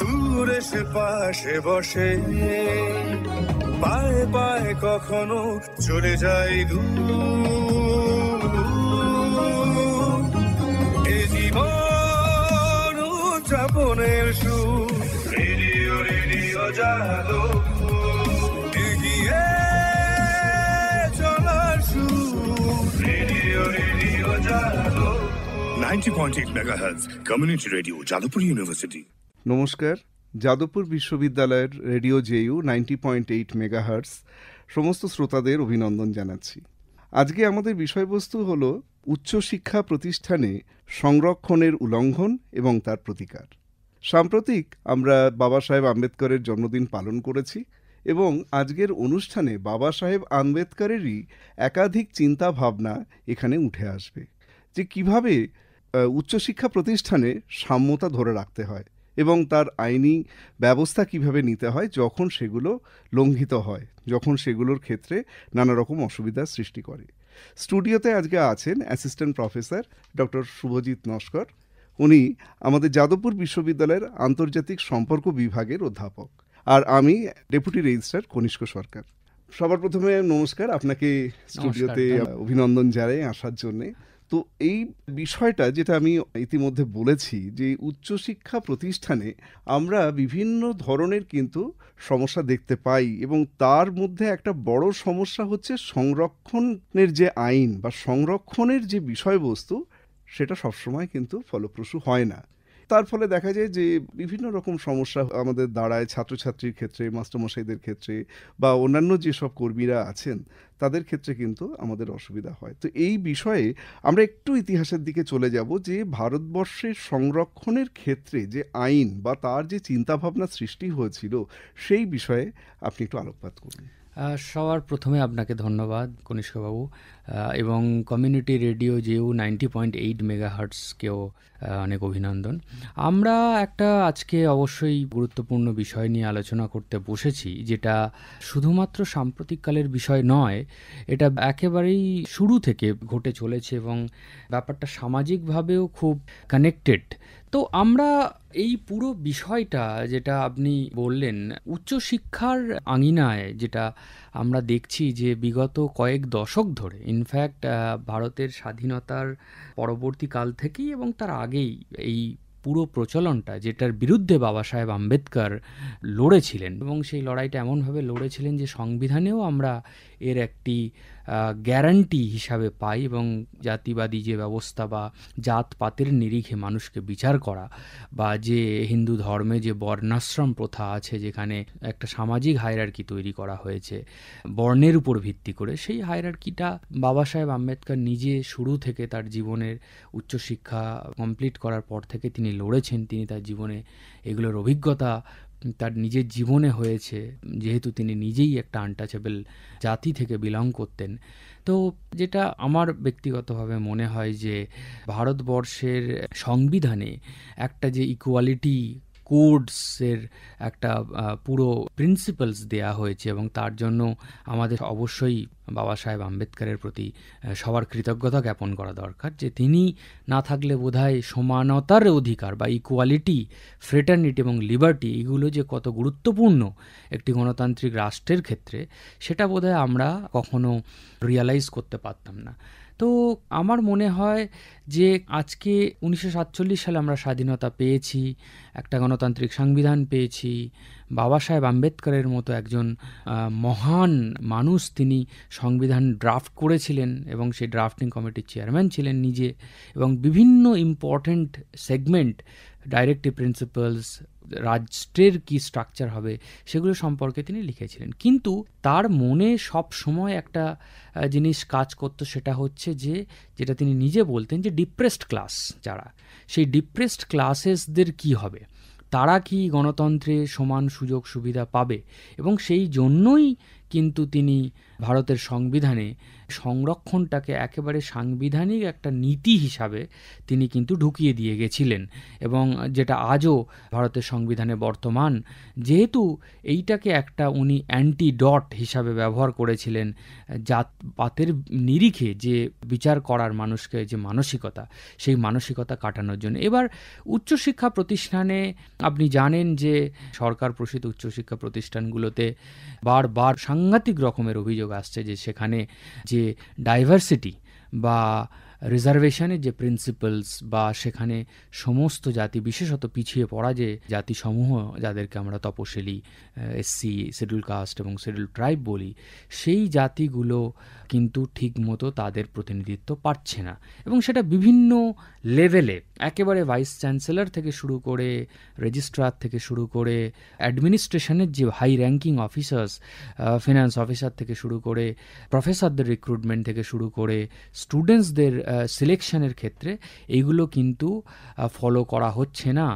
দূরে সে পাশে বসে পায়ে পায়ে কখনো চলে যাই দূর যাপনের জীবন রেডিও রেডিও জালো 90.8 MHz নমস্কার যাদবপুর বিশ্ববিদ্যালয়ের radio JU ninety point eight megahertz সমস্ত শ্রোতাদের অভিনন্দন জানাচ্ছি আজকে আমাদের বিষয়বস্তু হল উচ্চশিক্ষা প্রতিষ্ঠানে সংরক্ষণের উল্লঙ্ঘন এবং তার প্রতিকার সাম্প্রতিক আমরা বাবা সাহেব আম্বেদকরের জন্মদিন পালন করেছি এবং আজকের অনুষ্ঠানে বাবা সাহেব আম্বেদকরেরই একাধিক চিন্তা ভাবনা এখানে উঠে আসবে যে কিভাবে উচ্চশিক্ষা প্রতিষ্ঠানে সাম্যতা ধরে রাখতে হয় এবং তার আইনি ব্যবস্থা কিভাবে নিতে হয় যখন সেগুলো লঙ্ঘিত হয় যখন সেগুলোর ক্ষেত্রে নানা রকম অসুবিধার সৃষ্টি করে স্টুডিওতে আজকে আছেন assistant professor doctor Subhajit Naskar উনি আমাদের যাদবপুর বিশ্ববিদ্যালয়ের আন্তর্জাতিক সম্পর্ক বিভাগের অধ্যাপক আর আমি ডেপুটি রেজিস্ট্রার কনিষ্ক সরকার সবার প্রথমে নমস্কার আপনাকে স্টুডিওতে অভিনন্দন জানাই আসার জন্যে তো এই বিষয়টা যেটা আমি ইতিমধ্যে বলেছি যে উচ্চশিক্ষা প্রতিষ্ঠানে আমরা বিভিন্ন ধরনের কিন্তু সমস্যা দেখতে পাই এবং তার মধ্যে একটা বড় সমস্যা হচ্ছে সংরক্ষণের যে আইন বা সংরক্ষণের যে বিষয়বস্তু সেটা সবসময় কিন্তু ফলপ্রসূ হয় না তার ফলে দেখা যায় যে বিভিন্ন রকম সমস্যা আমাদের দাঁড়ায় ছাত্রছাত্রীর ক্ষেত্রে মাস্টারমশাইদের ক্ষেত্রে বা অন্যান্য যেসব কর্মীরা আছেন তাদের ক্ষেত্রে কিন্তু আমাদের অসুবিধা হয় তো এই বিষয়ে আমরা একটু ইতিহাসের দিকে চলে যাব যে ভারতবর্ষের সংরক্ষণের ক্ষেত্রে যে আইন বা তার যে চিন্তাভাবনা সৃষ্টি হয়েছিল সেই বিষয়ে আপনি একটু আলোকপাত করুন সবার প্রথমে আপনাকে ধন্যবাদ কনিষ্কবাবু এবং community radio JU ninety point eight mega হার্টসকেও অনেক অভিনন্দন আমরা একটা আজকে অবশ্যই গুরুত্বপূর্ণ বিষয় নিয়ে আলোচনা করতে বসেছি যেটা শুধুমাত্র সাম্প্রতিককালের বিষয় নয় এটা একেবারেই শুরু থেকে ঘটে চলেছে এবং ব্যাপারটা সামাজিকভাবেও খুব কানেক্টেড তো আমরা এই পুরো বিষয়টা যেটা আপনি বললেন উচ্চশিক্ষার আঙিনায় যেটা আমরা দেখছি যে বিগত কয়েক দশক ধরে ইনফ্যাক্ট ভারতের স্বাধীনতার পরবর্তীকাল থেকেই এবং তার আগেই এই পুরো প্রচলনটা যেটার বিরুদ্ধে বাবা সাহেব আম্বেদকর লড়েছিলেন এবং সেই লড়াইটা এমনভাবে লড়েছিলেন যে সংবিধানেও আমরা এর একটি গ্যারান্টি হিসাবে পাই এবং জাতিবাদী যে ব্যবস্থা বা জাতপাতের নিরিখে মানুষকে বিচার করা বা যে হিন্দু ধর্মে যে বর্ণাশ্রম প্রথা আছে যেখানে একটা সামাজিক হায়রার্কি তৈরি করা হয়েছে বর্ণের উপর ভিত্তি করে সেই হায়রার্কিটা বাবা সাহেব আম্বেদকর নিজে শুরু থেকে তার জীবনের উচ্চশিক্ষা কমপ্লিট করার পর থেকে তিনি লড়েছেন তিনি তার জীবনে এগুলোর অভিজ্ঞতা তার নিজের জীবনে হয়েছে যেহেতু তিনি নিজেই একটা আনটাচেবল জাতি থেকে বিলং করতেন তো যেটা আমার ব্যক্তিগতভাবে মনে হয় যে ভারতবর্ষের সংবিধানে একটা যে ইকুয়ালিটি কোডসের একটা পুরো প্রিন্সিপালস দেয়া হয়েছে এবং তার জন্য আমাদের অবশ্যই বাবা সাহেব আম্বেদকরের প্রতি সবার কৃতজ্ঞতা জ্ঞাপন করা দরকার যে তিনি না থাকলে বোধহয় সমানতার অধিকার বা ইকুয়ালিটি ফ্রেটার্নিটি এবং লিবার্টি এগুলো যে কত গুরুত্বপূর্ণ একটি গণতান্ত্রিক রাষ্ট্রের ক্ষেত্রে সেটা বোধহয় আমরা কখনো রিয়ালাইজ করতে পারতাম না তো আমার মনে হয় যে আজকে উনিশশো সালে আমরা স্বাধীনতা পেয়েছি একটা গণতান্ত্রিক সংবিধান পেয়েছি বাবা সাহেব আম্বেদকরের মতো একজন মহান মানুষ তিনি সংবিধান ড্রাফট করেছিলেন এবং সেই ড্রাফটিং কমিটির চেয়ারম্যান ছিলেন নিজে এবং বিভিন্ন ইম্পর্ট্যান্ট সেগমেন্ট ডাইরেক্টিভ প্রিন্সিপালস রাষ্ট্রের কি স্ট্রাকচার হবে সেগুলো সম্পর্কে তিনি লিখেছিলেন কিন্তু তার মনে সব সময় একটা জিনিস কাজ করত সেটা হচ্ছে যে যেটা তিনি নিজে বলতেন যে ডিপ্রেসড ক্লাস যারা সেই ডিপ্রেসড ক্লাসেসদের কি হবে তারা কি গণতন্ত্রে সমান সুযোগ সুবিধা পাবে এবং সেই জন্যই কিন্তু তিনি ভারতের সংবিধানে সংরক্ষণটাকে একেবারে সাংবিধানিক একটা নীতি হিসাবে তিনি কিন্তু ঢুকিয়ে দিয়ে গেছিলেন এবং যেটা আজও ভারতের সংবিধানে বর্তমান যেহেতু এইটাকে একটা উনি অ্যান্টি ডট হিসাবে ব্যবহার করেছিলেন জাতপাতের নিরিখে যে বিচার করার মানুষকে যে মানসিকতা সেই মানসিকতা কাটানোর জন্য এবার উচ্চশিক্ষা প্রতিষ্ঠানে আপনি জানেন যে সরকার প্রসিত উচ্চশিক্ষা প্রতিষ্ঠানগুলোতে বারবার সাংঘাতিক রকমের অভিযোগ আসছে যে সেখানে যে ডাইভার্সিটি বা রিজার্ভেশনের যে প্রিন্সিপালস বা সেখানে সমস্ত জাতি বিশেষত পিছিয়ে পড়া যে জাতিসমূহ যাদেরকে আমরা তপশিলি এসসি শিডিউল কাস্ট এবং শিডিউল ট্রাইব বলি সেই জাতিগুলো কিন্তু ঠিকমতো তাদের প্রতিনিধিত্ব পাচ্ছে না এবং সেটা বিভিন্ন লেভেলে একেবারে ভাইস চ্যান্সেলর থেকে শুরু করে রেজিস্ট্রার থেকে শুরু করে অ্যাডমিনিস্ট্রেশনের যে high ranking officers finance officer থেকে শুরু করে প্রফেসরদের রিক্রুটমেন্ট থেকে শুরু করে স্টুডেন্টসদের সিলেকশনের ক্ষেত্রে এগুলো কিন্তু ফলো করা হচ্ছে না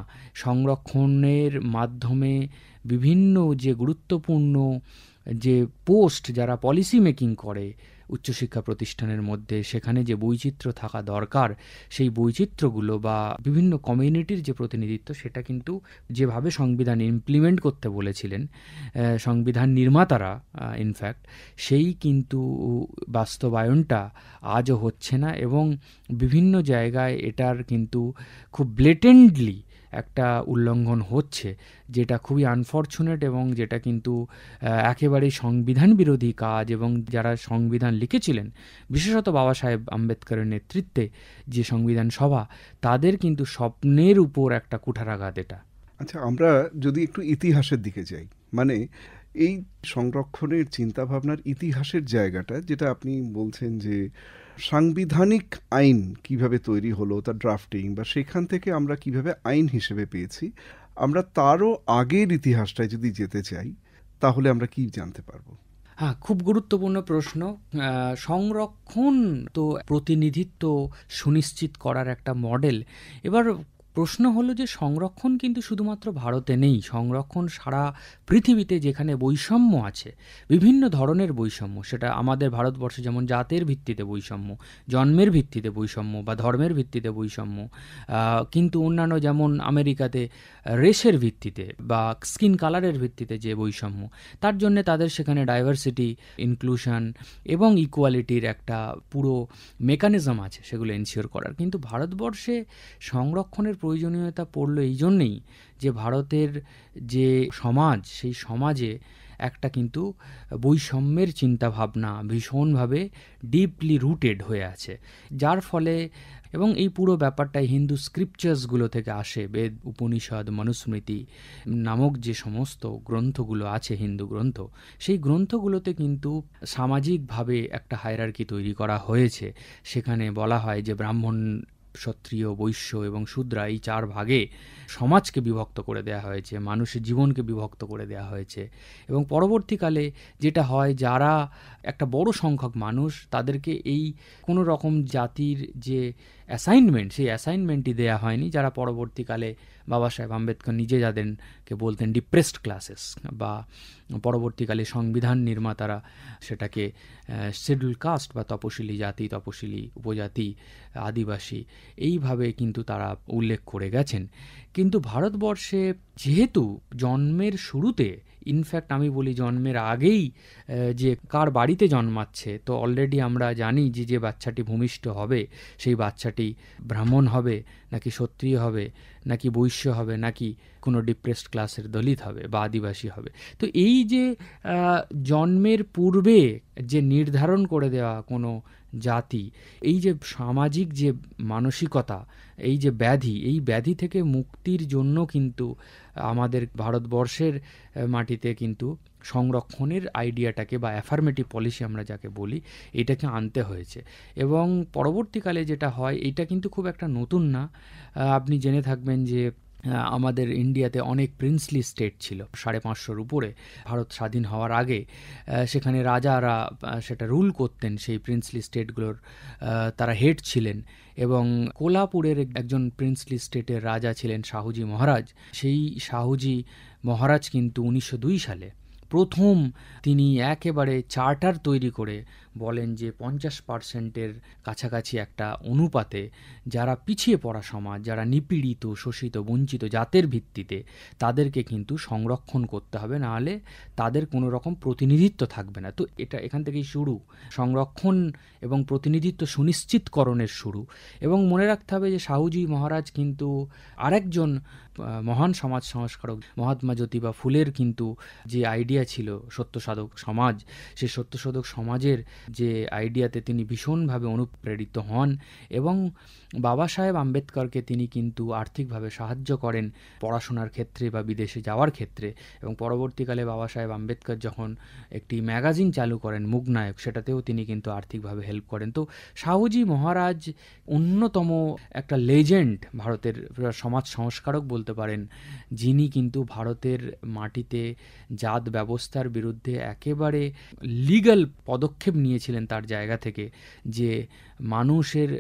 সংরক্ষণের মাধ্যমে বিভিন্ন যে গুরুত্বপূর্ণ যে পোস্ট যারা পলিসি মেকিং করে উচ্চশিক্ষা প্রতিষ্ঠানের মধ্যে সেখানে যে বৈচিত্র্য থাকা দরকার সেই বৈচিত্র্যগুলো বা বিভিন্ন কমিউনিটির যে প্রতিনিধিত্ব সেটা কিন্তু যেভাবে সংবিধান ইমপ্লিমেন্ট করতে বলেছিলেন সংবিধান নির্মাতারা ইনফ্যাক্ট সেই কিন্তু বাস্তবায়নটা আজও হচ্ছে না এবং বিভিন্ন জায়গায় এটার কিন্তু খুব ব্লেটেন্ডলি একটা উল্লঙ্ঘন হচ্ছে যেটা খুবই আনফর্চুনেট এবং যেটা কিন্তু একেবারেই সংবিধান বিরোধী কাজ এবং যারা সংবিধান লিখেছিলেন বিশেষত বাবা সাহেব আম্বেদকরের নেতৃত্বে যে সংবিধান সভা তাদের কিন্তু স্বপ্নের উপর একটা কুঠারাঘাত এটা আচ্ছা আমরা যদি একটু ইতিহাসের দিকে যাই মানে এই সংরক্ষণের চিন্তাভাবনার ইতিহাসের জায়গাটা যেটা আপনি বলছেন যে সাংবিধানিক আইন কিভাবে তৈরি হলো তার ড্রাফটিং বা সেখান থেকে আমরা কিভাবে আইন হিসেবে পেয়েছি আমরা তারও আগের ইতিহাসটায় যদি যেতে চাই তাহলে আমরা কি জানতে পারবো হ্যাঁ খুব গুরুত্বপূর্ণ প্রশ্ন সংরক্ষণ তো প্রতিনিধিত্ব সুনিশ্চিত করার একটা মডেল এবার প্রশ্ন হলো যে সংরক্ষণ কিন্তু শুধুমাত্র ভারতে নেই সংরক্ষণ সারা পৃথিবীতে যেখানে বৈষম্য আছে বিভিন্ন ধরনের বৈষম্য সেটা আমাদের ভারতবর্ষে যেমন জাতের ভিত্তিতে বৈষম্য জন্মের ভিত্তিতে বৈষম্য বা ধর্মের ভিত্তিতে বৈষম্য কিন্তু অন্যান্য যেমন আমেরিকাতে রেসের ভিত্তিতে বা স্কিন কালারের ভিত্তিতে যে বৈষম্য তার জন্যে তাদের সেখানে ডাইভার্সিটি ইনক্লুশন এবং ইকুয়ালিটির একটা পুরো মেকানিজম আছে সেগুলো এনশিওর করার কিন্তু ভারতবর্ষে সংরক্ষণের প্রয়োজনীয়তা পড়লো এই জন্যেই যে ভারতের যে সমাজ সেই সমাজে একটা কিন্তু বৈষম্যের চিন্তাভাবনা ভীষণভাবে ডিপলি রুটেড হয়ে আছে যার ফলে এবং এই পুরো ব্যাপারটাই হিন্দু স্ক্রিপচার্সগুলো থেকে আসে বেদ উপনিষদ মনুস্মৃতি নামক যে সমস্ত গ্রন্থগুলো আছে হিন্দু গ্রন্থ সেই গ্রন্থগুলোতে কিন্তু সামাজিকভাবে একটা হায়রার্কি তৈরি করা হয়েছে সেখানে বলা হয় যে ব্রাহ্মণ ক্ষত্রিয় বৈশ্য এবং শূদ্রা এই চার ভাগে সমাজকে বিভক্ত করে দেয়া হয়েছে মানুষের জীবনকে বিভক্ত করে দেয়া হয়েছে এবং পরবর্তীকালে যেটা হয় যারা একটা বড় সংখ্যক মানুষ তাদেরকে এই কোনো রকম জাতির যে অ্যাসাইনমেন্ট সেই অ্যাসাইনমেন্টই দেওয়া হয়নি যারা পরবর্তীকালে বাবা সাহেব আম্বেদকর নিজে যাদেরকে বলতেন ডিপ্রেসড ক্লাসেস বা পরবর্তীকালে সংবিধান নির্মাতারা সেটাকে শিডিউল কাস্ট বা তপশিলি জাতি তপশিলি উপজাতি আদিবাসী এইভাবে কিন্তু তারা উল্লেখ করে গেছেন কিন্তু ভারতবর্ষে যেহেতু জন্মের শুরুতে ইনফ্যাক্ট আমি বলি জন্মের আগেই যে কার বাড়িতে জন্মাচ্ছে তো অলরেডি আমরা জানি যে যে বাচ্চাটি ভূমিষ্ঠ হবে সেই বাচ্চাটি ব্রাহ্মণ হবে নাকি সত্রিয় হবে নাকি বৈশ্য হবে নাকি কোনো ডিপ্রেসড ক্লাসের দলিত হবে বা আদিবাসী হবে তো এই যে জন্মের পূর্বে যে নির্ধারণ করে দেওয়া কোনো জাতি এই যে সামাজিক যে মানসিকতা এই যে ব্যাধি এই ব্যাধি থেকে মুক্তির জন্য কিন্তু আমাদের ভারতবর্ষের মাটিতে কিন্তু সংরক্ষণের আইডিয়াটাকে বা অ্যাফার্মেটিভ পলিসি আমরা যাকে বলি এটাকে আনতে হয়েছে এবং পরবর্তীকালে যেটা হয় এটা কিন্তু খুব একটা নতুন না আপনি জেনে থাকবেন যে আমাদের ইন্ডিয়াতে অনেক প্রিন্সলি স্টেট ছিল সাড়ে পাঁচশোর উপরে ভারত স্বাধীন হওয়ার আগে সেখানে রাজারা সেটা রুল করতেন সেই প্রিন্সলি স্টেটগুলোর তারা হেড ছিলেন এবং কোলাপুরের একজন প্রিন্সলি স্টেটের রাজা ছিলেন শাহুজি মহারাজ সেই শাহুজি মহারাজ কিন্তু উনিশশো সালে প্রথম তিনি একেবারে চার্টার তৈরি করে বলেন যে পঞ্চাশ পার্সেন্টের কাছাকাছি একটা অনুপাতে যারা পিছিয়ে পড়া সমাজ যারা নিপীড়িত শোষিত বঞ্চিত জাতের ভিত্তিতে তাদেরকে কিন্তু সংরক্ষণ করতে হবে নাহলে তাদের কোনো রকম প্রতিনিধিত্ব থাকবে না তো এটা এখান থেকেই শুরু সংরক্ষণ এবং প্রতিনিধিত্ব সুনিশ্চিতকরণের শুরু এবং মনে রাখতে হবে যে শাহুজি মহারাজ কিন্তু আরেকজন মহান সমাজ সংস্কারক মহাত্মা জ্যোতিবা ফুলের কিন্তু যে আইডিয়া ছিল সত্যসাধক সমাজ সে সত্যসাধক সমাজের যে আইডিয়াতে তিনি ভীষণভাবে অনুপ্রেরিত হন এবং বাবা সাহেব আম্বেদকরকে তিনি কিন্তু আর্থিকভাবে সাহায্য করেন পড়াশোনার ক্ষেত্রে বা বিদেশে যাওয়ার ক্ষেত্রে এবং পরবর্তীকালে বাবা সাহেব আম্বেদকর যখন একটি ম্যাগাজিন চালু করেন মুগনায়ক সেটাতেও তিনি কিন্তু আর্থিকভাবে হেল্প করেন তো শাহুজি মহারাজ অন্যতম একটা লেজেন্ড ভারতের সমাজ সংস্কারক বলতে পারেন যিনি কিন্তু ভারতের মাটিতে জাত ব্যবস্থার বিরুদ্ধে একেবারে লিগাল পদক্ষেপ নিয়ে নিয়েছিলেন তার জায়গা থেকে যে মানুষের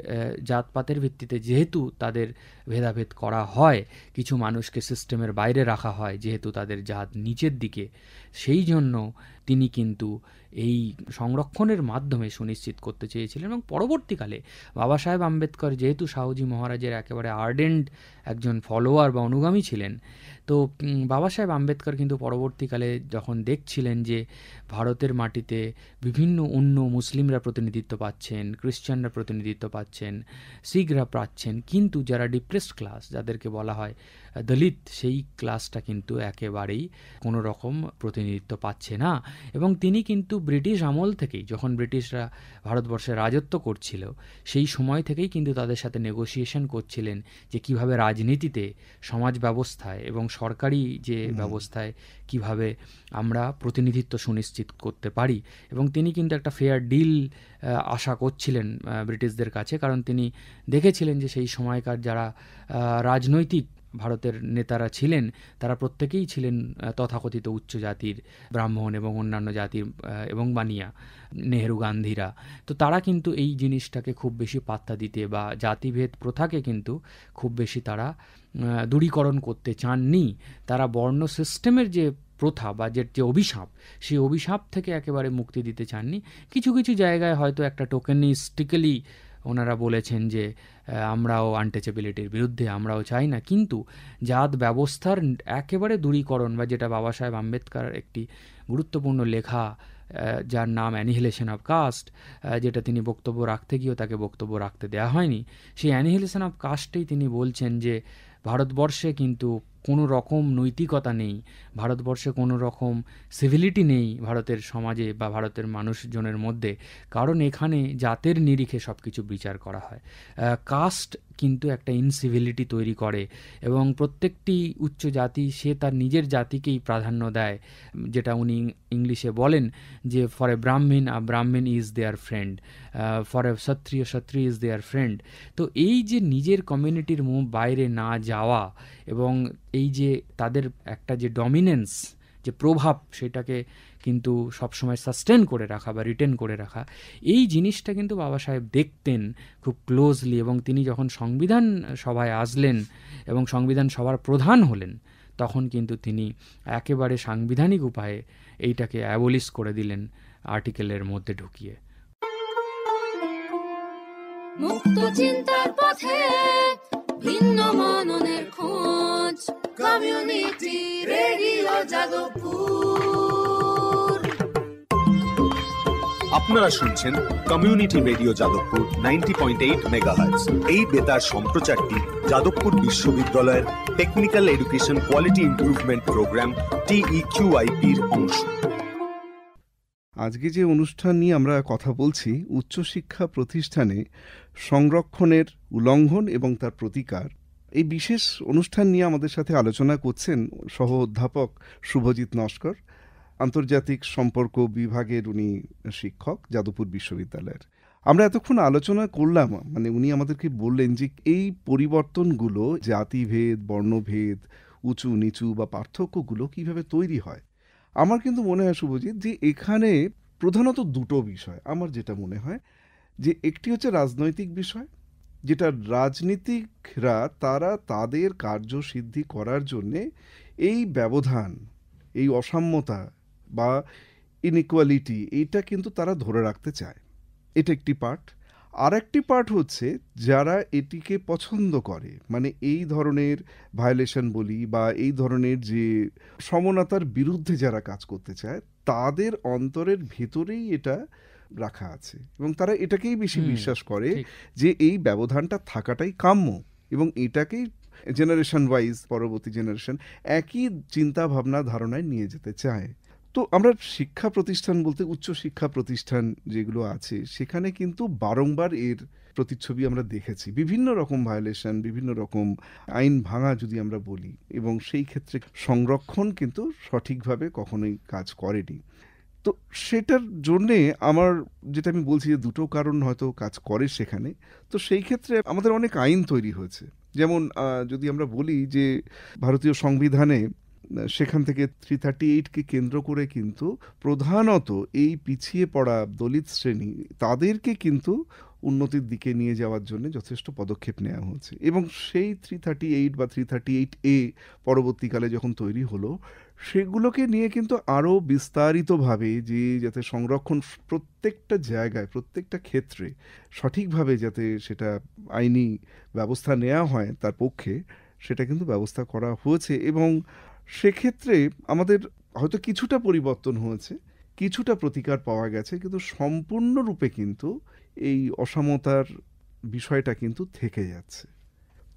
জাতপাতের ভিত্তিতে যেহেতু তাদের ভেদাভেদ করা হয় কিছু মানুষকে সিস্টেমের বাইরে রাখা হয় যেহেতু তাদের জাত নিচের দিকে সেই জন্য তিনি কিন্তু এই সংরক্ষণের মাধ্যমে সুনিশ্চিত করতে চেয়েছিলেন এবং পরবর্তীকালে বাবা সাহেব আম্বেদকর যেহেতু শাহজি মহারাজের একেবারে আর্ডেন্ট একজন ফলোয়ার বা অনুগামী ছিলেন তো বাবা সাহেব আম্বেদকর কিন্তু পরবর্তীকালে যখন দেখছিলেন যে ভারতের মাটিতে বিভিন্ন অন্য মুসলিমরা প্রতিনিধিত্ব পাচ্ছেন খ্রিশ্চানরা প্রতিনিধিত্ব পাচ্ছেন শিখরা পাচ্ছেন কিন্তু যারা ডিপ্রেসড ক্লাস যাদেরকে বলা হয় দলিত সেই ক্লাসটা কিন্তু একেবারেই কোনো রকম প্রতিনিধিত্ব পাচ্ছে না এবং তিনি কিন্তু ব্রিটিশ আমল থেকেই যখন ব্রিটিশরা ভারতবর্ষে রাজত্ব করছিল সেই সময় থেকেই কিন্তু তাদের সাথে নেগোসিয়েশন করছিলেন যে কিভাবে রাজনীতিতে সমাজ ব্যবস্থায় এবং সরকারি যে ব্যবস্থায় কিভাবে আমরা প্রতিনিধিত্ব সুনিশ্চিত করতে পারি এবং তিনি কিন্তু একটা ফেয়ার ডিল আশা করছিলেন ব্রিটিশদের কাছে কারণ তিনি দেখেছিলেন যে সেই সময়কার যারা রাজনৈতিক ভারতের নেতারা ছিলেন তারা প্রত্যেকেই ছিলেন তথাকথিত উচ্চ জাতির ব্রাহ্মণ এবং অন্যান্য জাতির এবং বানিয়া নেহেরু গান্ধীরা তো তারা কিন্তু এই জিনিসটাকে খুব বেশি পাত্তা দিতে বা জাতিভেদ প্রথাকে কিন্তু খুব বেশি তারা দূরীকরণ করতে চাননি তারা বর্ণ সিস্টেমের যে প্রথা বা যে যে অভিশাপ সেই অভিশাপ থেকে একেবারে মুক্তি দিতে চাননি কিছু কিছু জায়গায় হয়তো একটা টোকেনিস্টিক্যালি ওনারা বলেছেন যে আমরাও আনটেচেবিলিটির বিরুদ্ধে আমরাও চাই না কিন্তু জাত ব্যবস্থার একেবারে দূরীকরণ বা যেটা বাবা সাহেব আম্বেদকর একটি গুরুত্বপূর্ণ লেখা যার নাম অ্যানিহিলেশন অফ কাস্ট যেটা তিনি বক্তব্য রাখতে গিয়েও তাকে বক্তব্য রাখতে দেওয়া হয়নি সেই অ্যানিহিলেশন অফ কাস্টেই তিনি বলছেন যে ভারতবর্ষে কিন্তু কোনো রকম নৈতিকতা নেই ভারতবর্ষে কোনো রকম সিভিলিটি নেই ভারতের সমাজে বা ভারতের মানুষজনের মধ্যে কারণ এখানে জাতের নিরিখে সব কিছু বিচার করা হয় কাস্ট কিন্তু একটা ইনসিভিলিটি তৈরি করে এবং প্রত্যেকটি উচ্চ জাতি সে তার নিজের জাতিকেই প্রাধান্য দেয় যেটা উনি ইংলিশে বলেন যে for a Brahmin a Brahmin is their friend for a Kshatriya Kshatriya is their friend তো এই যে নিজের কমিউনিটির মুখ বাইরে না যাওয়া এবং এই যে তাদের একটা যে ডমিনেন্স যে প্রভাব সেটাকে কিন্তু সবসময় সাস্টেন করে রাখা বা রিটেন করে রাখা এই জিনিসটা কিন্তু বাবা সাহেব দেখতেন খুব ক্লোজলি এবং তিনি যখন সংবিধান সভায় আসলেন এবং সংবিধান সভার প্রধান হলেন তখন কিন্তু তিনি একেবারে সাংবিধানিক উপায়ে এইটাকে অ্যাবলিশ করে দিলেন আর্টিকেলের মধ্যে ঢুকিয়ে মুক্ত চিন্তার পথে ভিন্ন মননের খোঁজ কমিউনিটি রেডিও যাদবপুর আপনারা শুনছেন community radio Jadavpur ninety point eight megahertz এই বেতার সম্প্রচারটি যাদবপুর বিশ্ববিদ্যালয়ের technical education quality improvement programme টিইকিউআইপির অংশ আজকে যে অনুষ্ঠান নিয়ে আমরা কথা বলছি উচ্চশিক্ষা প্রতিষ্ঠানে সংরক্ষণের উল্লঙ্ঘন এবং তার প্রতিকার এই বিশেষ অনুষ্ঠান নিয়ে আমাদের সাথে আলোচনা করছেন সহ অধ্যাপক শুভজিৎ নস্কর আন্তর্জাতিক সম্পর্ক বিভাগের উনি শিক্ষক যাদবপুর বিশ্ববিদ্যালয়ের আমরা এতক্ষণ আলোচনা করলাম মানে উনি আমাদেরকে বললেন যে এই পরিবর্তনগুলো জাতিভেদ বর্ণভেদ উঁচু নিচু বা পার্থক্যগুলো কিভাবে তৈরি হয় আমার কিন্তু মনে হয় শুভজিৎ যে এখানে প্রধানত দুটো বিষয় আমার যেটা মনে হয় যে একটি হচ্ছে রাজনৈতিক বিষয় যেটা রাজনীতিকরা তারা তাদের কার্যসিদ্ধি করার জন্যে এই ব্যবধান এই অসাম্যতা বা ইনইকুয়ালিটি এইটা কিন্তু তারা ধরে রাখতে চায় এটা একটি পার্ট আর একটি পার্ট হচ্ছে যারা এটিকে পছন্দ করে মানে এই ধরনের ভায়োলেশন বলি বা এই ধরনের যে সমনতার বিরুদ্ধে যারা কাজ করতে চায় তাদের অন্তরের ভেতরেই এটা রাখা আছে এবং তারা এটাকেই বেশি বিশ্বাস করে যে এই ব্যবধানটা থাকাটাই কাম্য এবং এটাকেই জেনারেশন ওয়াইজ পরবর্তী জেনারেশন একই চিন্তা ভাবনা ধারণায় নিয়ে যেতে চায় তো আমরা শিক্ষা প্রতিষ্ঠান বলতে উচ্চ শিক্ষা প্রতিষ্ঠান যেগুলো আছে সেখানে কিন্তু বারংবার এর প্রতিচ্ছবি আমরা দেখেছি বিভিন্ন রকম ভায়োলেশন বিভিন্ন রকম আইন ভাঙা যদি আমরা বলি এবং সেই ক্ষেত্রে সংরক্ষণ কিন্তু সঠিকভাবে কখনোই কাজ করেনি তো সেটার জন্যে আমার যেটা আমি বলছি যে দুটো কারণ হয়তো কাজ করে সেখানে তো সেই ক্ষেত্রে আমাদের অনেক আইন তৈরি হয়েছে যেমন যদি আমরা বলি যে ভারতীয় সংবিধানে সেখান থেকে থ্রি থার্টি এইটকে কেন্দ্র করে কিন্তু প্রধানত এই পিছিয়ে পড়া দলিত শ্রেণী তাদেরকে কিন্তু উন্নতির দিকে নিয়ে যাওয়ার জন্য যথেষ্ট পদক্ষেপ নেওয়া হয়েছে এবং সেই থ্রি থার্টি এইট বা থ্রি থার্টি এইট এ পরবর্তীকালে যখন তৈরি হলো সেগুলোকে নিয়ে কিন্তু আরও বিস্তারিতভাবে যে যাতে সংরক্ষণ প্রত্যেকটা জায়গায় প্রত্যেকটা ক্ষেত্রে সঠিকভাবে যাতে সেটা আইনি ব্যবস্থা নেওয়া হয় তার পক্ষে সেটা কিন্তু ব্যবস্থা করা হয়েছে এবং সেক্ষেত্রে আমাদের হয়তো কিছুটা পরিবর্তন হয়েছে কিছুটা প্রতিকার পাওয়া গেছে কিন্তু সম্পূর্ণরূপে কিন্তু এই অসমতার বিষয়টা কিন্তু থেকে যাচ্ছে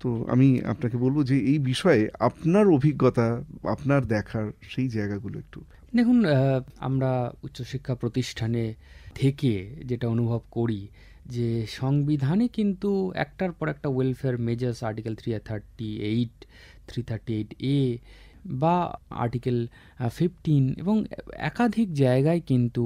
তো আমি আপনাকে বলবো যে এই বিষয়ে আপনার অভিজ্ঞতা আপনার দেখার সেই জায়গাগুলো একটু দেখুন আমরা উচ্চশিক্ষা প্রতিষ্ঠানে থেকে যেটা অনুভব করি যে সংবিধানে কিন্তু একটার পর একটা welfare measures article three thirty eight three thirty eight A বা আর্টিকেল ফিফটিন এবং একাধিক জায়গায় কিন্তু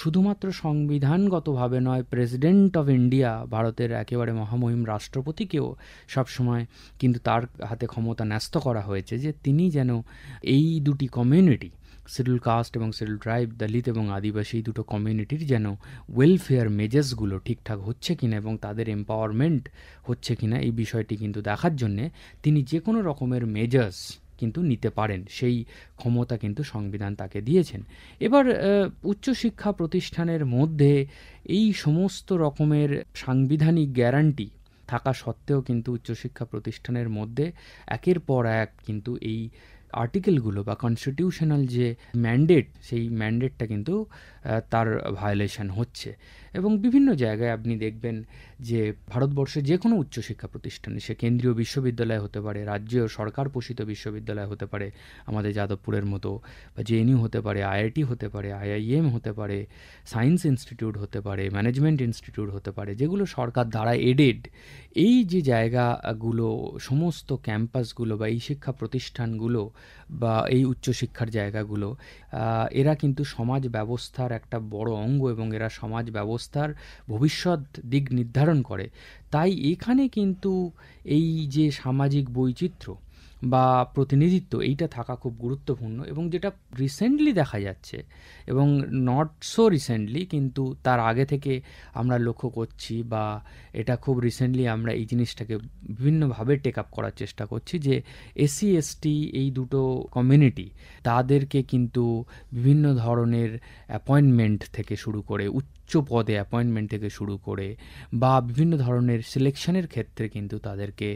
শুধুমাত্র সংবিধানগতভাবে নয় প্রেসিডেন্ট অফ ইন্ডিয়া ভারতের একেবারে মহামহিম রাষ্ট্রপতিকেও সবসময় কিন্তু তার হাতে ক্ষমতা ন্যস্ত করা হয়েছে যে তিনি যেন এই দুটি কমিউনিটি শিডিউল কাস্ট এবং শিডিউল ট্রাইব দলিত এবং আদিবাসী দুটো কমিউনিটির যেন ওয়েলফেয়ার মেজার্সগুলো ঠিকঠাক হচ্ছে কিনা এবং তাদের এম্পাওয়ারমেন্ট হচ্ছে কিনা এই বিষয়টি কিন্তু দেখার জন্যে তিনি যে কোনো রকমের মেজার্স কিন্তু নিতে পারেন সেই ক্ষমতা কিন্তু সংবিধান তাকে দিয়েছেন এবার উচ্চশিক্ষা প্রতিষ্ঠানের মধ্যে এই সমস্ত রকমের সাংবিধানিক গ্যারান্টি থাকা সত্ত্বেও কিন্তু উচ্চশিক্ষা প্রতিষ্ঠানের মধ্যে একের পর এক কিন্তু এই আর্টিকেলগুলো বা কনস্টিটিউশনাল যে ম্যান্ডেট সেই ম্যান্ডেটটা কিন্তু তার ভায়োলেশন হচ্ছে এবং বিভিন্ন জায়গায় আপনি দেখবেন যে ভারতবর্ষে যে কোনো উচ্চশিক্ষা প্রতিষ্ঠানে সে কেন্দ্রীয় বিশ্ববিদ্যালয় হতে পারে রাজ্য সরকার পোষিত বিশ্ববিদ্যালয় হতে পারে আমাদের যাদবপুরের মতো বা জে হতে পারে আইআইটি হতে পারে আইআইএম হতে পারে সায়েন্স ইনস্টিটিউট হতে পারে ম্যানেজমেন্ট ইনস্টিটিউট হতে পারে যেগুলো সরকার দ্বারা এডেড এই যে জায়গাগুলো সমস্ত ক্যাম্পাসগুলো বা এই শিক্ষা প্রতিষ্ঠানগুলো বা এই উচ্চশিক্ষার জায়গাগুলো এরা কিন্তু সমাজ ব্যবস্থা ব্যবস্থার একটা বড় অঙ্গ এবং এরা সমাজ ব্যবস্থার ভবিষ্যৎ দিক নির্ধারণ করে তাই এখানে কিন্তু এই যে সামাজিক বৈচিত্র্য বা প্রতিনিধিত্ব এইটা থাকা খুব গুরুত্বপূর্ণ এবং যেটা রিসেন্টলি দেখা যাচ্ছে এবং নট সো রিসেন্টলি কিন্তু তার আগে থেকে আমরা লক্ষ্য করছি বা এটা খুব রিসেন্টলি আমরা এই জিনিসটাকে বিভিন্নভাবে টেক আপ করার চেষ্টা করছি যে এসসি এসটি এই দুটো কমিউনিটি তাদেরকে কিন্তু বিভিন্ন ধরনের অ্যাপয়েন্টমেন্ট থেকে শুরু করে উচ্চ উচ্চ পদে অ্যাপয়েন্টমেন্ট থেকে শুরু করে বা বিভিন্ন ধরনের সিলেকশনের ক্ষেত্রে কিন্তু তাদেরকে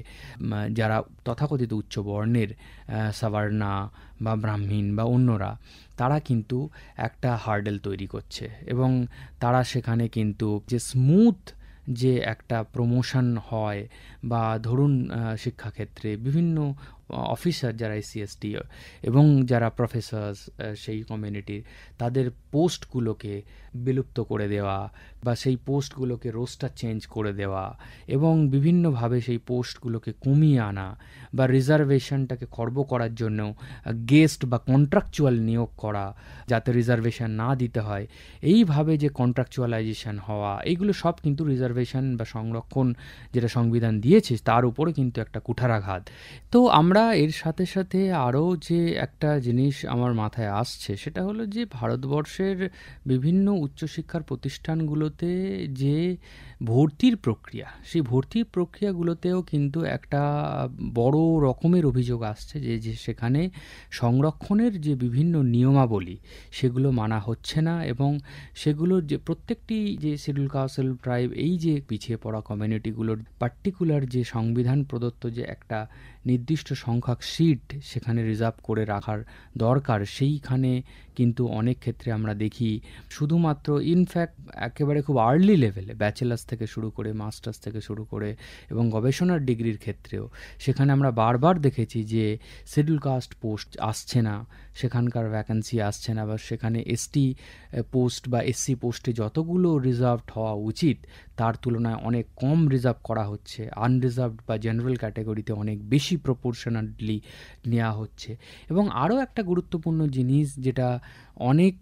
যারা তথাকথিত উচ্চ বর্ণের সাবার্না বা ব্রাহ্মীণ বা অন্যরা তারা কিন্তু একটা হার্ডেল তৈরি করছে এবং তারা সেখানে কিন্তু যে স্মুথ যে একটা প্রমোশন হয় বা ধরুন শিক্ষাক্ষেত্রে বিভিন্ন অফিসার যারা এসসিএসটি এবং যারা প্রফেসর সেই কমিউনিটির তাদের পোস্টগুলোকে বিলুপ্ত করে দেওয়া বা সেই পোস্টগুলোকে রোস্টার চেঞ্জ করে দেওয়া এবং বিভিন্নভাবে সেই পোস্টগুলোকে কমিয়ে আনা বা রিজার্ভেশনটাকে খর্ব করার জন্য গেস্ট বা কন্ট্রাকচুয়াল নিয়োগ করা যাতে রিজার্ভেশন না দিতে হয় এইভাবে যে কন্ট্রাকচুয়ালাইজেশন হওয়া এইগুলো সব কিন্তু রিজার্ভেশন বা সংরক্ষণ যেটা সংবিধান দিয়েছে তার উপরে কিন্তু একটা কুঠারাঘাত তো আমরা আমরা এর সাথে সাথে আরও যে একটা জিনিস আমার মাথায় আসছে সেটা হলো যে ভারতবর্ষের বিভিন্ন উচ্চশিক্ষার প্রতিষ্ঠানগুলোতে যে ভর্তির প্রক্রিয়া সেই ভর্তির প্রক্রিয়াগুলোতেও কিন্তু একটা বড় রকমের অভিযোগ আসছে যে যে সেখানে সংরক্ষণের যে বিভিন্ন নিয়মাবলী সেগুলো মানা হচ্ছে না এবং সেগুলোর যে প্রত্যেকটি যে শিডিউল কাউন্সিল ট্রাইব এই যে পিছিয়ে পড়া কমিউনিটিগুলোর পার্টিকুলার যে সংবিধান প্রদত্ত যে একটা নির্দিষ্ট সংখ্যক সিট সেখানে রিজার্ভ করে রাখার দরকার সেইখানে কিন্তু অনেক ক্ষেত্রে আমরা দেখি শুধুমাত্র ইনফ্যাক্ট একেবারে খুব আর্লি লেভেলে ব্যাচেলার্স থেকে শুরু করে মাস্টার্স থেকে শুরু করে এবং গবেষণার ডিগ্রির ক্ষেত্রেও সেখানে আমরা বারবার দেখেছি যে শিডিউল কাস্ট পোস্ট আসছে না সেখানকার ভ্যাকেন্সি আসছে না বা সেখানে এসটি পোস্ট বা এসসি পোস্টে যতগুলো রিজার্ভড হওয়া উচিত তার তুলনায় অনেক কম রিজার্ভ করা হচ্ছে আনরিজার্ভড বা জেনারেল ক্যাটাগরিতে অনেক বেশি প্রপোর্শনালি নেওয়া হচ্ছে এবং আরও একটা গুরুত্বপূর্ণ জিনিস যেটা অনেক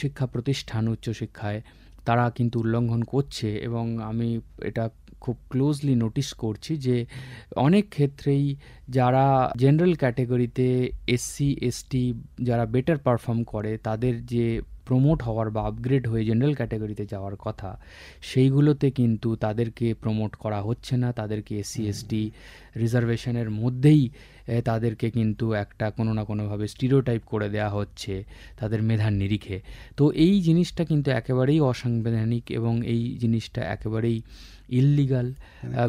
শিক্ষা প্রতিষ্ঠান উচ্চশিক্ষায় তারা কিন্তু উল্লঙ্ঘন করছে এবং আমি এটা খুব ক্লোজলি নোটিস করছি যে অনেক ক্ষেত্রেই যারা জেনারেল ক্যাটেগরিতে এসসি এসটি যারা বেটার পারফর্ম করে তাদের যে প্রমোট হওয়ার বা আপগ্রেড হয়ে জেনারেল ক্যাটাগরিতে যাওয়ার কথা সেইগুলোতে কিন্তু তাদেরকে প্রমোট করা হচ্ছে না তাদেরকে এসসি এসটি রিজার্ভেশনের মধ্যেই তাদেরকে কিন্তু একটা কোনো না কোনোভাবে স্টিরোটাইপ করে দেয়া হচ্ছে তাদের মেধার নিরিখে তো এই জিনিসটা কিন্তু একেবারেই অসাংবিধানিক এবং এই জিনিসটা একেবারেই ইল্লিগাল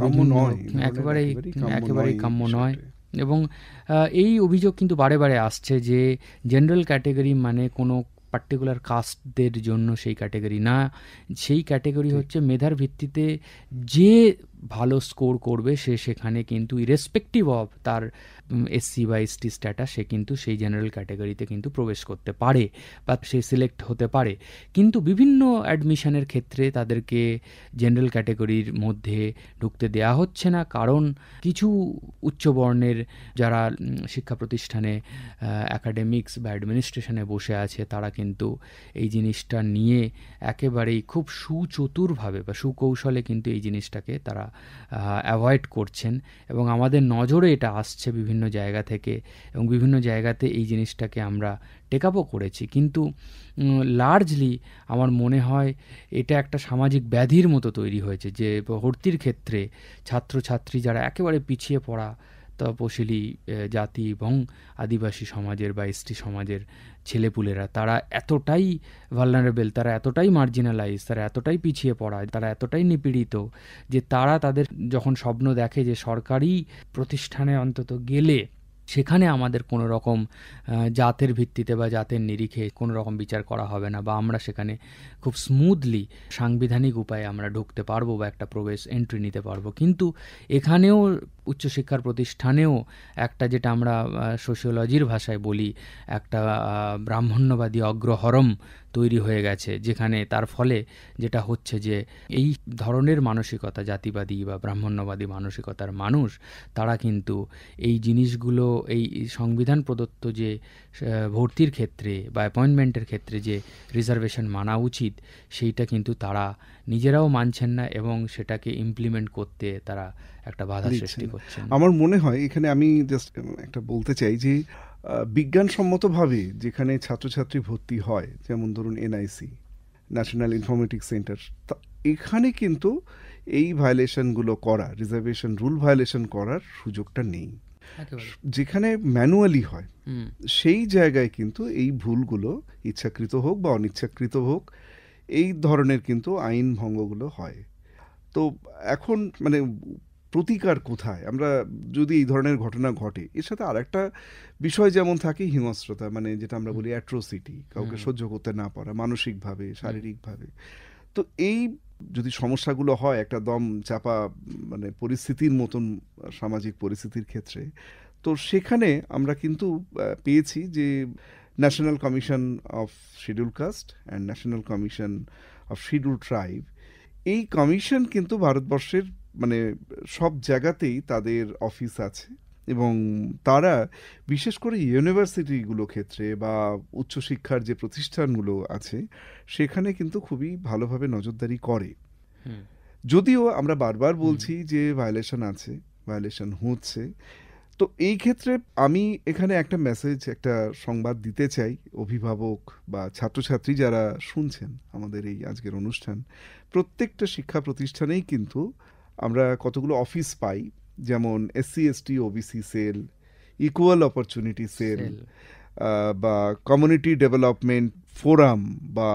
মানে একেবারেই একেবারেই কাম্য নয় এবং এই অভিযোগ কিন্তু বারে বারে আসছে যে জেনারেল ক্যাটেগরি মানে কোনো পার্টিকুলার কাস্টদের জন্য সেই ক্যাটেগরি না সেই ক্যাটেগরি হচ্ছে মেধার ভিত্তিতে যে ভালো স্কোর করবে সে সেখানে কিন্তু ইরেসপেক্টিভ অফ তার এসসি বা এসটি স্ট্যাটাস সে কিন্তু সেই জেনারেল ক্যাটাগরিতে কিন্তু প্রবেশ করতে পারে বা সে সিলেক্ট হতে পারে কিন্তু বিভিন্ন অ্যাডমিশনের ক্ষেত্রে তাদেরকে জেনারেল ক্যাটাগরির মধ্যে ঢুকতে দেয়া হচ্ছে না কারণ কিছু উচ্চবর্ণের যারা শিক্ষা প্রতিষ্ঠানে অ্যাকাডেমিক্স বা অ্যাডমিনিস্ট্রেশনে বসে আছে তারা কিন্তু এই জিনিসটা নিয়ে একেবারেই খুব সুচতুরভাবে বা সুকৌশলে কিন্তু এই জিনিসটাকে তারা অ্যাভয়েড করছেন এবং আমাদের নজরে এটা আসছে বিভিন্ন বিভিন্ন জায়গা থেকে এবং বিভিন্ন জায়গাতে এই জিনিসটাকে আমরা টেকআপও করেছি কিন্তু লার্জলি আমার মনে হয় এটা একটা সামাজিক ব্যাধির মতো তৈরি হয়েছে যে ভর্তির ক্ষেত্রে ছাত্রছাত্রী যারা একেবারে পিছিয়ে পড়া রক্তপশিলি জাতি এবং আদিবাসী সমাজের বা এসটি সমাজের ছেলেপুলেরা তারা এতটাই ভালনারেবেল তারা এতটাই মার্জিনালাইজ তারা এতটাই পিছিয়ে পড়া তারা এতটাই নিপীড়িত যে তারা তাদের যখন স্বপ্ন দেখে যে সরকারি প্রতিষ্ঠানে অন্তত গেলে সেখানে আমাদের কোনো রকম জাতের ভিত্তিতে বা জাতের নিরিখে কোনো রকম বিচার করা হবে না বা আমরা সেখানে খুব স্মুথলি সাংবিধানিক উপায়ে আমরা ঢুকতে পারবো বা একটা প্রবেশ এন্ট্রি নিতে পারবো কিন্তু এখানেও উচ্চশিক্ষার প্রতিষ্ঠানেও একটা যেটা আমরা সোশিওলজির ভাষায় বলি একটা ব্রাহ্মণ্যবাদী অগ্রহরম তৈরি হয়ে গেছে যেখানে তার ফলে যেটা হচ্ছে যে এই ধরনের মানসিকতা জাতিবাদী বা ব্রাহ্মণ্যবাদী মানসিকতার মানুষ তারা কিন্তু এই জিনিসগুলো এই সংবিধান প্রদত্ত যে ভর্তির ক্ষেত্রে বা অ্যাপয়েন্টমেন্টের ক্ষেত্রে যে রিজার্ভেশন মানা উচিত সেইটা কিন্তু তারা নিজেরাও মানছেন না এবং সেটাকে ইমপ্লিমেন্ট করতে তারা একটা বাধা সৃষ্টি করছে আমার মনে হয় এখানে আমি জাস্ট একটা বলতে চাই যে বিজ্ঞানসম্মতভাবে যেখানে ছাত্রছাত্রী ভর্তি হয় যেমন ধরুন এনআইসি ন্যাশনাল ইনফরমেটিক সেন্টার এখানে কিন্তু এই ভায়োলেশনগুলো করা রিজার্ভেশন রুল ভায়োলেশন করার সুযোগটা নেই যেখানে ম্যানুয়ালি হয় সেই জায়গায় কিন্তু এই ভুলগুলো ইচ্ছাকৃত হোক বা অনিচ্ছাকৃত হোক এই ধরনের কিন্তু আইন ভঙ্গগুলো হয় তো এখন মানে প্রতিকার কোথায় আমরা যদি এই ধরনের ঘটনা ঘটে এর সাথে আরেকটা বিষয় যেমন থাকে হিংস্রতা মানে যেটা আমরা বলি অ্যাট্রোসিটি কাউকে সহ্য করতে না পারা মানসিকভাবে শারীরিকভাবে তো এই যদি সমস্যাগুলো হয় একটা দম চাপা মানে পরিস্থিতির মতন সামাজিক পরিস্থিতির ক্ষেত্রে তো সেখানে আমরা কিন্তু পেয়েছি যে national commission of schedule caste and national commission of schedule tribe এই কমিশন কিন্তু ভারতবর্ষের মানে সব জায়গাতেই তাদের অফিস আছে এবং তারা বিশেষ করে ইউনিভার্সিটিগুলো ক্ষেত্রে বা উচ্চশিক্ষার যে প্রতিষ্ঠানগুলো আছে সেখানে কিন্তু খুবই ভালোভাবে নজরদারি করে যদিও আমরা বারবার বলছি যে ভায়োলেশন আছে ভায়োলেশন হচ্ছে তো এই ক্ষেত্রে আমি এখানে একটা মেসেজ একটা সংবাদ দিতে চাই অভিভাবক বা ছাত্রছাত্রী যারা শুনছেন আমাদের এই আজকের অনুষ্ঠান প্রত্যেকটা শিক্ষা প্রতিষ্ঠানেই কিন্তু আমরা কতগুলো অফিস পাই যেমন SC ST OBC cell equal opportunity cell বা কমিউনিটি ডেভেলপমেন্ট ফোরাম বা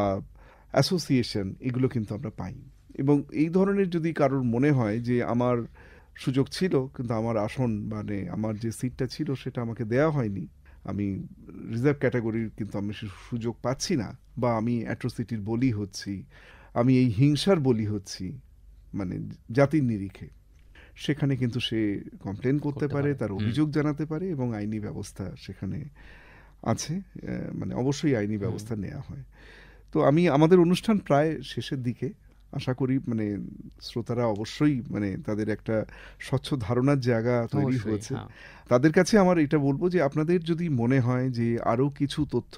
অ্যাসোসিয়েশন এগুলো কিন্তু আমরা পাই এবং এই ধরনের যদি কারোর মনে হয় যে আমার সুযোগ ছিল কিন্তু আমার আসন মানে আমার যে সিটটা ছিল সেটা আমাকে দেয়া হয়নি আমি রিজার্ভ ক্যাটাগরির কিন্তু আমি সুযোগ পাচ্ছি না বা আমি অ্যাট্রোসিটির বলি হচ্ছি আমি এই হিংসার বলি হচ্ছি মানে জাতির নিরিখে সেখানে কিন্তু সে কমপ্লেন করতে পারে তার অভিযোগ জানাতে পারে এবং আইনি ব্যবস্থা সেখানে আছে মানে অবশ্যই আইনি ব্যবস্থা নেওয়া হয় তো আমি আমাদের অনুষ্ঠান প্রায় শেষের দিকে আশা করি মানে শ্রোতারা অবশ্যই মানে তাদের একটা স্বচ্ছ ধারণার জায়গা তৈরি হয়েছে হ্যাঁ। তাদের কাছে আমার এটা বলবো যে আপনাদের যদি মনে হয় যে আরও কিছু তথ্য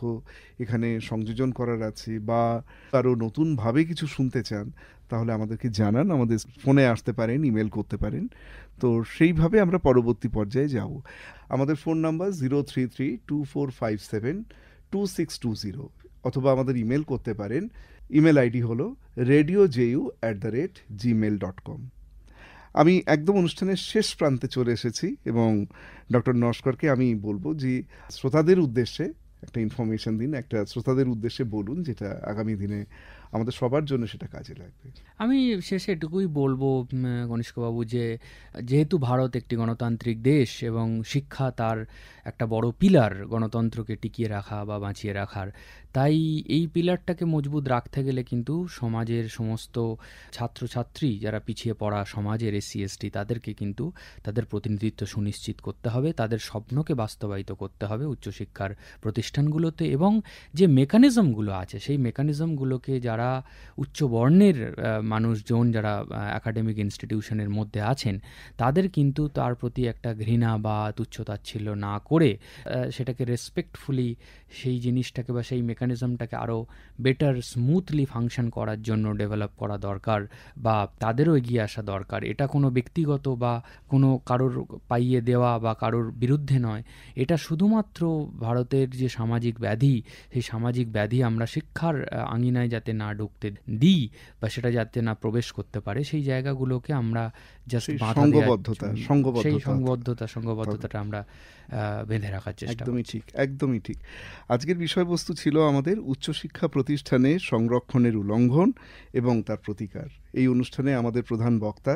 এখানে সংযোজন করার আছে বা আরও নতুনভাবে কিছু শুনতে চান তাহলে আমাদেরকে জানান আমাদের ফোনে আসতে পারেন ইমেল করতে পারেন তো সেইভাবে আমরা পরবর্তী পর্যায়ে যাব আমাদের phone number zero three three two four five seven two six two zero অথবা আমাদের ইমেল করতে পারেন ইমেল আইডি হলো radio JU at the rate Gmail dot com আমি একদম অনুষ্ঠানের শেষ প্রান্তে চলে এসেছি এবং ডক্টর নস্করকে আমি বলবো যে শ্রোতাদের উদ্দেশ্যে একটা ইনফরমেশন দিন একটা শ্রোতাদের উদ্দেশ্যে বলুন যেটা আগামী দিনে আমাদের সবার জন্য সেটা কাজে লাগবে আমি শেষে এটুকুই বলবো গণেশকবাবু যে যেহেতু ভারত একটি গণতান্ত্রিক দেশ এবং শিক্ষা তার একটা বড় পিলার গণতন্ত্রকে টিকিয়ে রাখা বা বাঁচিয়ে রাখার তাই এই পিলারটাকে মজবুত রাখতে গেলে কিন্তু সমাজের সমস্ত ছাত্রছাত্রী যারা পিছিয়ে পড়া সমাজের এসসি এসটি তাদেরকে কিন্তু তাদের প্রতিনিধিত্ব সুনিশ্চিত করতে হবে তাদের স্বপ্নকে বাস্তবায়িত করতে হবে উচ্চশিক্ষার প্রতিষ্ঠানগুলোতে এবং যে মেকানিজমগুলো আছে সেই মেকানিজমগুলোকে যারা উচ্চ বর্ণের মানুষজন যারা একাডেমিক ইনস্টিটিউশনের মধ্যে আছেন তাদের কিন্তু তার প্রতি একটা ঘৃণা বা তুচ্ছতাচ্ছিল্য না করে করে সেটাকে রেসপেক্টফুলি সেই জিনিসটাকে বা সেই মেকানিজমটাকে আরও বেটার স্মুথলি ফাংশন করার জন্য ডেভেলপ করা দরকার বা তাদেরও এগিয়ে আসা দরকার এটা কোনো ব্যক্তিগত বা কোনো কারোর পাইয়ে দেওয়া বা কারোর বিরুদ্ধে নয় এটা শুধুমাত্র ভারতের যে সামাজিক ব্যাধি সেই সামাজিক ব্যাধি আমরা শিক্ষার আঙিনায় যাতে না ঢুকতে দিই বা সেটা যাতে না প্রবেশ করতে পারে সেই জায়গাগুলোকে আমরা জাস্ট সেই সংঘবদ্ধতা সংঘবদ্ধতা আমরা বেঁধে রাখার চেষ্টা একদমই ঠিক একদমই ঠিক আজকের বিষয়বস্তু ছিল আমাদের উচ্চশিক্ষা প্রতিষ্ঠানে সংরক্ষণের উল্লঙ্ঘন এবং তার প্রতিকার এই অনুষ্ঠানে আমাদের প্রধান বক্তা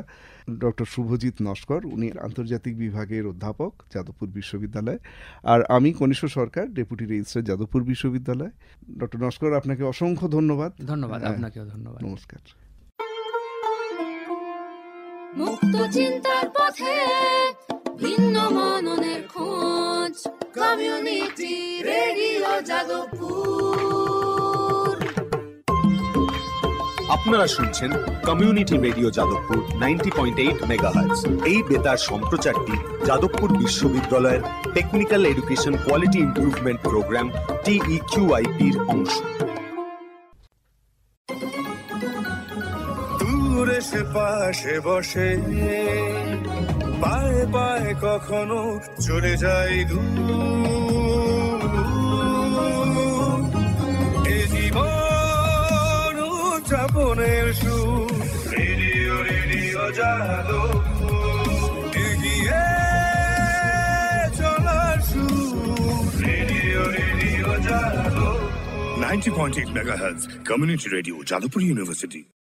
ডক্টর শুভজিৎ নস্কর উনি আন্তর্জাতিক বিভাগের অধ্যাপক যাদবপুর বিশ্ববিদ্যালয় আর আমি কনিষ্ঠ সরকার ডেপুটি রেজিস্ট্রার যাদবপুর বিশ্ববিদ্যালয় ডক্টর নস্কর আপনাকে অসংখ্য ধন্যবাদ ধন্যবাদ হ্যাঁ, আপনাকেও ধন্যবাদ নমস্কার মুক্ত চিন্তার পথে খোঁজ কমিউনিটি রেডিও যাদবপুর আপনারা শুনছেন community radio Jadavpur ninety point eight megahertz এই বেতার সম্প্রচারটি যাদবপুর বিশ্ববিদ্যালয়ের technical education quality improvement programme এর অংশ সে পাশে বসে পায়ে পায়ে কখনো চলে যাই এ জীবন উদযাপনের রেডিও রেডিও জালো এগিয়ে চলার সুর রেডিও রেডিও জালো 90.8 MHz Community Radio, Jadavpur University.